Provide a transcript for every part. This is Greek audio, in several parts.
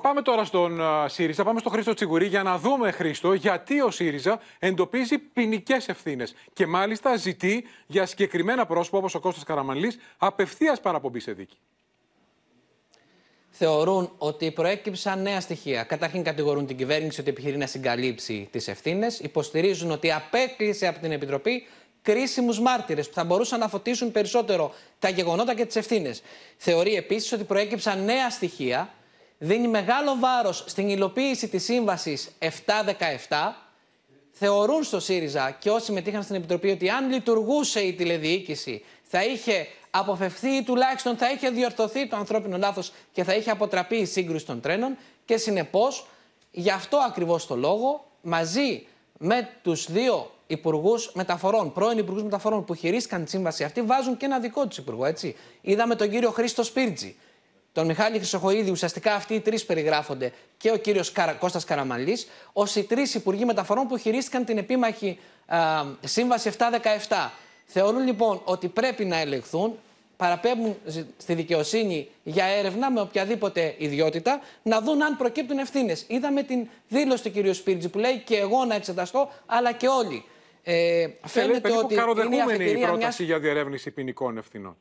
Πάμε τώρα στον ΣΥΡΙΖΑ, πάμε στον Χρήστο Τσιγουρή για να δούμε, Χρήστο, γιατί ο ΣΥΡΙΖΑ εντοπίζει ποινικές ευθύνες και μάλιστα ζητεί για συγκεκριμένα πρόσωπα όπως ο Κώστας Καραμανλής απευθείας παραπομπή σε δίκη. Θεωρούν ότι προέκυψαν νέα στοιχεία. Καταρχήν, κατηγορούν την κυβέρνηση ότι επιχειρεί να συγκαλύψει τις ευθύνες. Υποστηρίζουν ότι απέκλεισε από την Επιτροπή κρίσιμους μάρτυρες που θα μπορούσαν να φωτίσουν περισσότερο τα γεγονότα και τις ευθύνες. Θεωρεί επίσης ότι προέκυψαν νέα στοιχεία δίνει μεγάλο βάρος στην υλοποίηση της σύμβασης 7-17, θεωρούν στο ΣΥΡΙΖΑ και όσοι συμμετείχαν στην Επιτροπή ότι αν λειτουργούσε η τηλεδιοίκηση θα είχε αποφευθεί ή τουλάχιστον θα είχε διορθωθεί το ανθρώπινο λάθος και θα είχε αποτραπεί η σύγκρουση των τρένων και συνεπώς γι' αυτό ακριβώς το λόγο μαζί με τους δύο υπουργούς μεταφορών, πρώην υπουργούς μεταφορών που χειρίστηκαν τη σύμβαση αυτή, βάζουν και ένα δικό τους υπουργό, έτσι. Είδαμε τον κύριο Χρήστο Σπίρτζη, τον Μιχάλη Χρυσοχοίδη, ουσιαστικά αυτοί οι τρεις περιγράφονται και ο κύριος Καρα... Κώστας Καραμαλής, ως οι τρεις υπουργοί μεταφορών που χειρίστηκαν την επίμαχη α, σύμβαση 717. Θεωρούν λοιπόν ότι πρέπει να ελεγχθούν, παραπέμπουν στη δικαιοσύνη για έρευνα με οποιαδήποτε ιδιότητα, να δουν αν προκύπτουν ευθύνες. Είδαμε την δήλωση του κυρίου Σπίρτζη που λέει και εγώ να εξεταστώ, αλλά και όλοι. Ε, ε φαίνεται ε, ότι είναι η πρόταση για διερεύνηση ποινικών ευθυνών.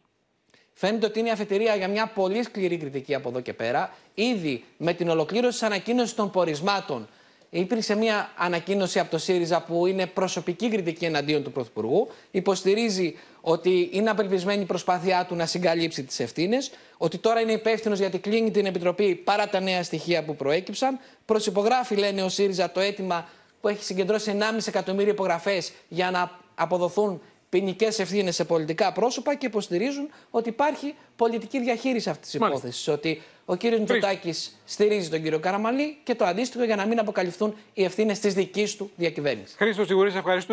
Φαίνεται ότι είναι η αφετηρία για μια πολύ σκληρή κριτική από εδώ και πέρα. Ήδη με την ολοκλήρωση της ανακοίνωσης των πορισμάτων, υπήρξε μια ανακοίνωση από το ΣΥΡΙΖΑ που είναι προσωπική κριτική εναντίον του Πρωθυπουργού. Υποστηρίζει ότι είναι απελπισμένη η προσπάθειά του να συγκαλύψει τις ευθύνες, ότι τώρα είναι υπεύθυνος γιατί κλείνει την Επιτροπή παρά τα νέα στοιχεία που προέκυψαν. Προσυπογράφει, λένε ο ΣΥΡΙΖΑ, το αίτημα που έχει συγκεντρώσει 1,5 εκατομμύριο υπογραφές για να αποδοθούν ποινικές ευθύνες σε πολιτικά πρόσωπα και υποστηρίζουν ότι υπάρχει πολιτική διαχείριση αυτής της υπόθεσης. Ότι ο κύριος Μητσοτάκης στηρίζει τον κύριο Καραμαλή και το αντίστοιχο για να μην αποκαλυφθούν οι ευθύνες της δικής του διακυβέρνησης. Χρήστο, σιγουρής, ευχαριστούμε.